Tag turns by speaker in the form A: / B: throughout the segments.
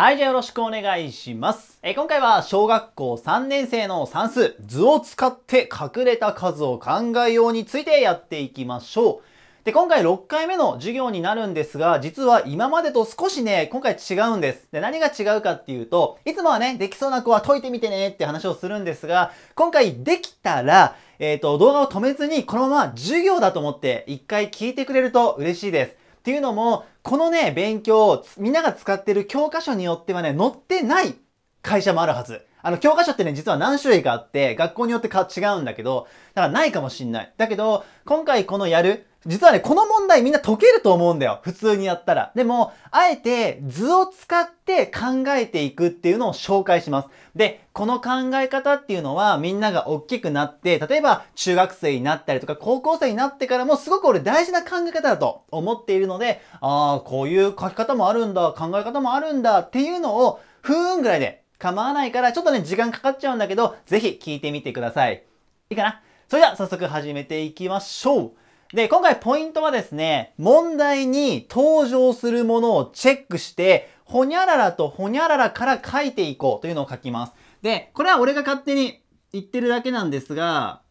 A: はい、じゃあよろしくお願いします。えー、今回は小学校3年生の算数、図を使って隠れた数を考えようについてやっていきましょう。で、今回6回目の授業になるんですが、実は今までと少しね、今回違うんです。で、何が違うかっていうと、いつもはね、できそうな子は解いてみてねって話をするんですが、今回できたら、えっ、ー、と、動画を止めずに、このまま授業だと思って、一回聞いてくれると嬉しいです。っていうのも、このね、勉強をみんなが使ってる教科書によってはね、載ってない会社もあるはず。あの、教科書ってね、実は何種類かあって、学校によってか違うんだけど、だからないかもしんない。だけど、今回このやる実はね、この問題みんな解けると思うんだよ。普通にやったら。でも、あえて図を使って考えていくっていうのを紹介します。で、この考え方っていうのはみんなが大きくなって、例えば中学生になったりとか高校生になってからもすごく俺大事な考え方だと思っているので、ああ、こういう書き方もあるんだ、考え方もあるんだっていうのを、ふーんぐらいで構わないから、ちょっとね、時間かかっちゃうんだけど、ぜひ聞いてみてください。いいかなそれでは早速始めていきましょう。で、今回ポイントはですね、問題に登場するものをチェックして、ほにゃららとほにゃららから書いていこうというのを書きます。で、これは俺が勝手に言ってるだけなんですが、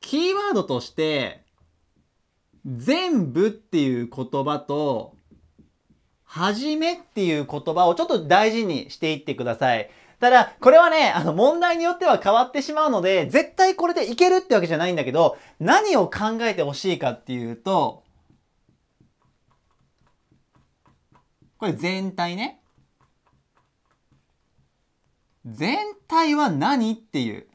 A: キーワードとして、全部っていう言葉と、はじめっていう言葉をちょっと大事にしていってください。ただ、これはね、あの、問題によっては変わってしまうので、絶対これでいけるってわけじゃないんだけど、何を考えてほしいかっていうと、これ全体ね。全体は何っていう。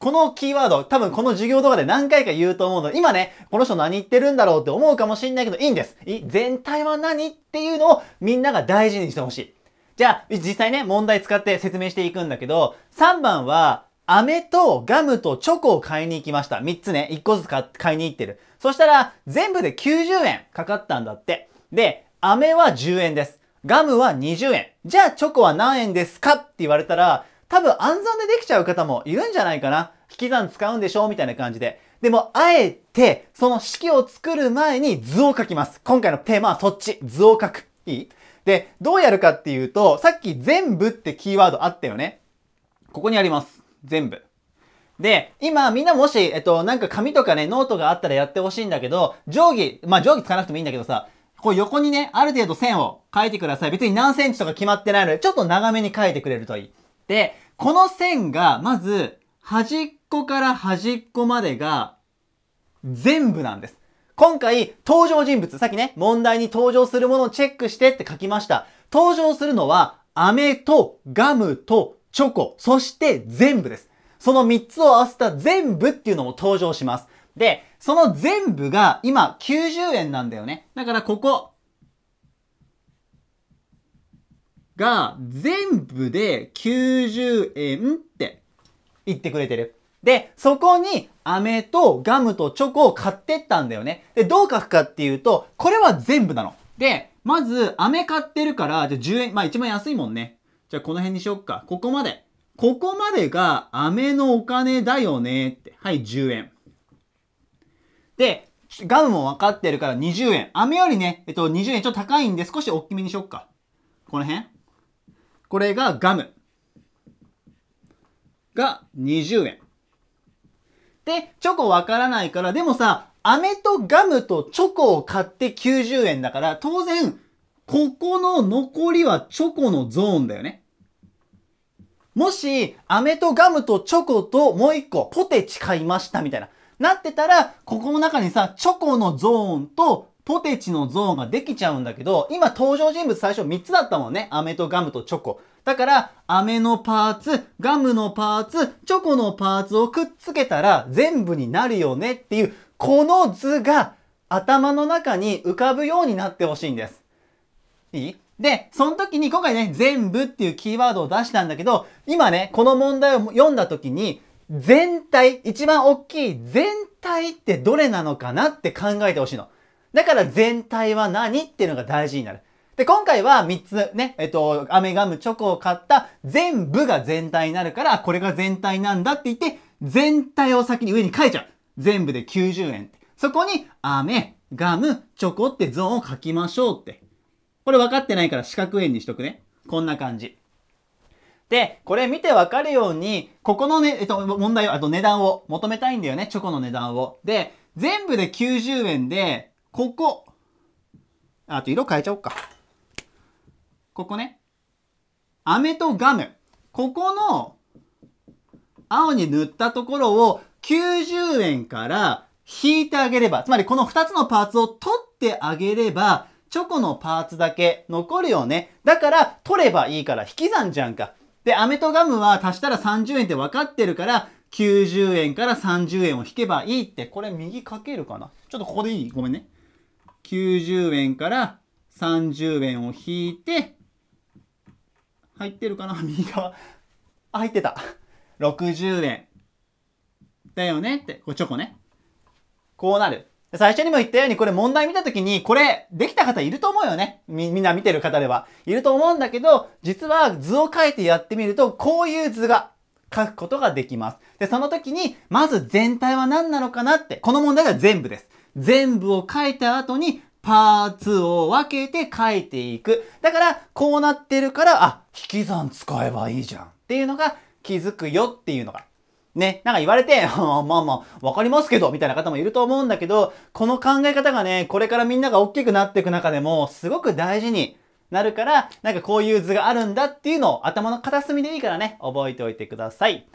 A: このキーワード、多分この授業動画で何回か言うと思うの今ね、この人何言ってるんだろうって思うかもしんないけど、いいんです。全体は何っていうのをみんなが大事にしてほしい。じゃあ、実際ね、問題使って説明していくんだけど、3番は、飴とガムとチョコを買いに行きました。3つね、1個ずつ買いに行ってる。そしたら、全部で90円かかったんだって。で、飴は10円です。ガムは20円。じゃあチョコは何円ですかって言われたら、多分暗算でできちゃう方もいるんじゃないかな。引き算使うんでしょみたいな感じで。でも、あえて、その式を作る前に図を書きます。今回のテーマはそっち。図を書く。いいで、どうやるかっていうと、さっき全部ってキーワードあったよね。ここにあります。全部。で、今みんなもし、えっと、なんか紙とかね、ノートがあったらやってほしいんだけど、定規、まあ定規使わなくてもいいんだけどさ、こう横にね、ある程度線を書いてください。別に何センチとか決まってないので、ちょっと長めに書いてくれるといい。で、この線が、まず、端っこから端っこまでが、全部なんです。今回、登場人物、さっきね、問題に登場するものをチェックしてって書きました。登場するのは、飴とガムとチョコ、そして全部です。その3つを合わせた全部っていうのも登場します。で、その全部が今90円なんだよね。だからここが全部で90円って言ってくれてる。で、そこに飴とガムとチョコを買ってったんだよね。で、どう書くかっていうと、これは全部なの。で、まず、飴買ってるから、じゃ10円、まあ一番安いもんね。じゃあこの辺にしよっか。ここまで。ここまでが飴のお金だよねって。はい、10円。で、ガムも分かってるから20円。飴よりね、えっと20円ちょっと高いんで少し大きめにしよっか。この辺これがガム。が20円。で、チョコわからないから、でもさ、飴とガムとチョコを買って90円だから、当然、ここの残りはチョコのゾーンだよね。もし、飴とガムとチョコともう一個ポテチ買いましたみたいな。なってたら、ここの中にさ、チョコのゾーンとポテチのゾーンができちゃうんだけど、今登場人物最初3つだったもんね。飴とガムとチョコ。だから、飴のパーツ、ガムのパーツ、チョコのパーツをくっつけたら全部になるよねっていう、この図が頭の中に浮かぶようになってほしいんです。いいで、その時に今回ね、全部っていうキーワードを出したんだけど、今ね、この問題を読んだ時に、全体、一番大きい全体ってどれなのかなって考えてほしいの。だから全体は何っていうのが大事になる。で、今回は3つね、えっと、アメガムチョコを買った全部が全体になるから、これが全体なんだって言って、全体を先に上に書いちゃう。全部で90円って。そこに、アメ、ガム、チョコってゾーンを書きましょうって。これ分かってないから四角円にしとくね。こんな感じ。で、これ見て分かるように、ここのね、えっと、問題あと値段を求めたいんだよね。チョコの値段を。で、全部で90円で、ここ、あと色変えちゃおうか。ここね。飴とガム。ここの青に塗ったところを90円から引いてあげれば、つまりこの2つのパーツを取ってあげれば、チョコのパーツだけ残るよね。だから取ればいいから引き算じゃんか。で、飴とガムは足したら30円って分かってるから、90円から30円を引けばいいって、これ右かけるかなちょっとここでいいごめんね。90円から30円を引いて、入ってるかな右側。あ、入ってた。60円。だよねって、これチョコね。こうなる。最初にも言ったように、これ問題見た時に、これ、できた方いると思うよね。み、みんな見てる方では。いると思うんだけど、実は図を書いてやってみると、こういう図が書くことができます。で、その時に、まず全体は何なのかなって、この問題が全部です。全部を書いた後に、パーツを分けて書いていく。だから、こうなってるから、あ、引き算使えばいいじゃんっていうのが気づくよっていうのが。ね、なんか言われて、まあまあ、わかりますけど、みたいな方もいると思うんだけど、この考え方がね、これからみんなが大きくなっていく中でも、すごく大事になるから、なんかこういう図があるんだっていうのを頭の片隅でいいからね、覚えておいてください。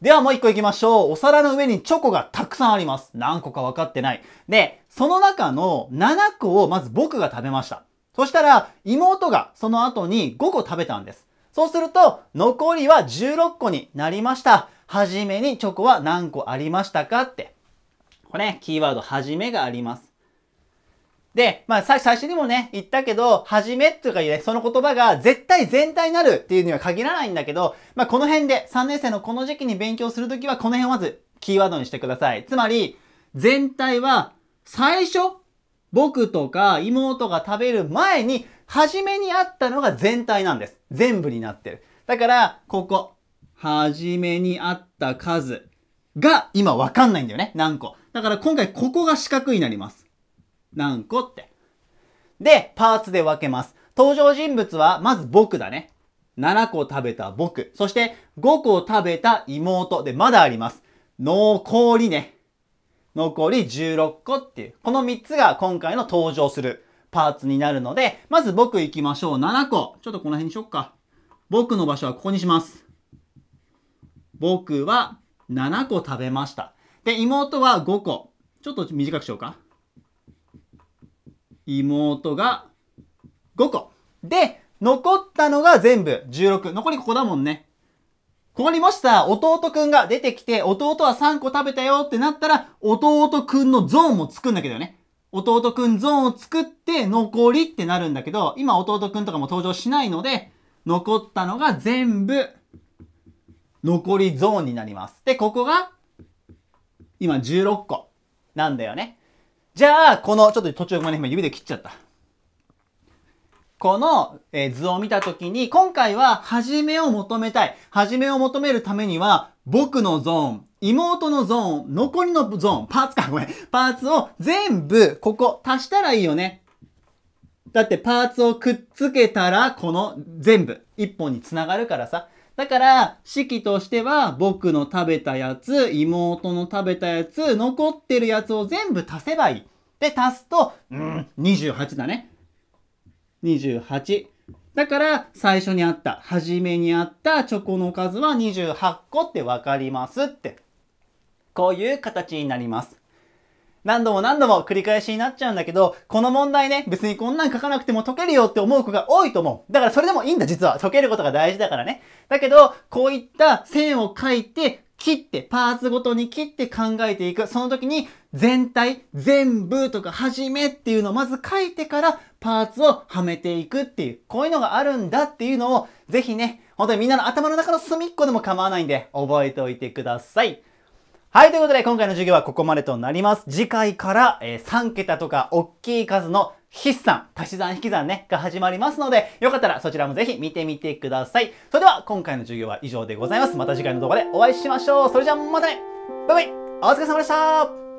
A: ではもう一個行きましょう。お皿の上にチョコがたくさんあります。何個か分かってない。で、その中の7個をまず僕が食べました。そしたら、妹がその後に5個食べたんです。そうすると、残りは16個になりました。はじめにチョコは何個ありましたかって。これ、ね、キーワード、はじめがあります。で、まあ、最初にもね、言ったけど、はじめていうかね、その言葉が絶対全体になるっていうには限らないんだけど、まあ、この辺で、3年生のこの時期に勉強するときは、この辺をまずキーワードにしてください。つまり、全体は、最初、僕とか妹が食べる前に、はじめにあったのが全体なんです。全部になってる。だから、ここ、はじめにあった数が、今わかんないんだよね。何個。だから今回、ここが四角になります。何個って。で、パーツで分けます。登場人物は、まず僕だね。7個食べた僕。そして、5個食べた妹。で、まだあります。残りね。残り16個っていう。この3つが今回の登場するパーツになるので、まず僕行きましょう。7個。ちょっとこの辺にしよっか。僕の場所はここにします。僕は7個食べました。で、妹は5個。ちょっと短くしようか。妹が5個。で、残ったのが全部16。残りここだもんね。ここにもしさ、弟くんが出てきて、弟は3個食べたよってなったら、弟くんのゾーンも作んだけどね。弟くんゾーンを作って、残りってなるんだけど、今弟くんとかも登場しないので、残ったのが全部、残りゾーンになります。で、ここが、今16個なんだよね。じゃあ、この、ちょっと途中まで今指で切っちゃった。この、え図を見たときに、今回は、始めを求めたい。始めを求めるためには、僕のゾーン、妹のゾーン、残りのゾーン、パーツか、ごめん。パーツを全部、ここ、足したらいいよね。だって、パーツをくっつけたら、この、全部、一本につながるからさ。だから、式としては、僕の食べたやつ、妹の食べたやつ、残ってるやつを全部足せばいい。で、足すと、うん、28だね。28。だから、最初にあった、初めにあったチョコの数は28個って分かりますって。こういう形になります。何度も何度も繰り返しになっちゃうんだけど、この問題ね、別にこんなん書かなくても解けるよって思う子が多いと思う。だからそれでもいいんだ、実は。解けることが大事だからね。だけど、こういった線を書いて、切って、パーツごとに切って考えていく。その時に全体、全部とか始めっていうのをまず書いてからパーツをはめていくっていう、こういうのがあるんだっていうのをぜひね、本当にみんなの頭の中の隅っこでも構わないんで覚えておいてください。はい、ということで今回の授業はここまでとなります。次回から、えー、3桁とか大きい数の筆算、足し算、引き算ね、が始まりますので、よかったらそちらもぜひ見てみてください。それでは今回の授業は以上でございます。また次回の動画でお会いしましょう。それじゃあまたねバイバイお疲れ様でした